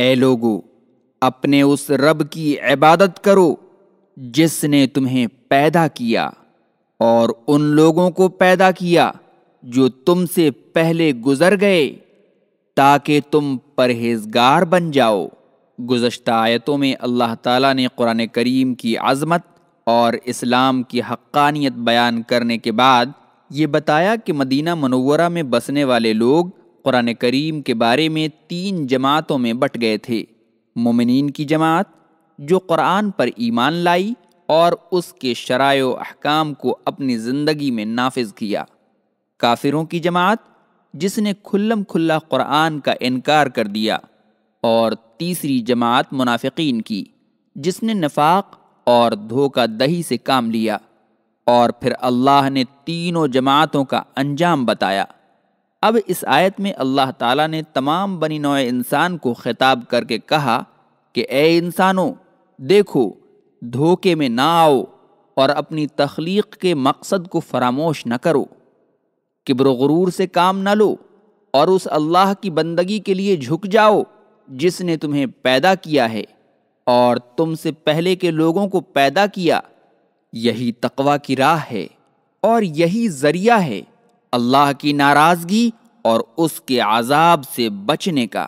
اے لوگو اپنے اس رب کی عبادت کرو جس نے تمہیں پیدا کیا اور ان لوگوں کو پیدا کیا جو تم سے پہلے گزر گئے تاکہ تم پرہیزگار بن جاؤ گزشتہ آیتوں میں اللہ تعالیٰ نے قرآن کریم کی عظمت اور اسلام کی حقانیت بیان کرنے کے بعد یہ بتایا کہ مدینہ منورہ میں بسنے والے لوگ قرآن کریم کے بارے میں تین جماعتوں میں بٹ گئے تھے مومنین کی جماعت جو قرآن پر ایمان لائی اور اس کے شرائع و احکام کو اپنی زندگی میں نافذ کیا کافروں کی جماعت جس نے کھلم کھلا قرآن کا انکار کر دیا اور تیسری جماعت منافقین کی جس نے نفاق اور دھوکہ دہی سے کام لیا اور پھر اللہ نے تینوں جماعتوں کا انجام بتایا اب اس آیت میں اللہ تعالیٰ نے تمام بنی نوع انسان کو خطاب کر کے کہا کہ اے انسانوں دیکھو دھوکے میں نہ آؤ اور اپنی تخلیق کے مقصد کو فراموش نہ کرو کبر و غرور سے کام نہ لو اور اس اللہ کی بندگی کے لیے جھک جاؤ جس نے تمہیں پیدا کیا ہے اور تم سے پہلے کے لوگوں کو پیدا کیا یہی تقوا کی راہ ہے اور یہی ذریعہ ہے اللہ کی ناراضگی اور اس کے عذاب سے بچنے کا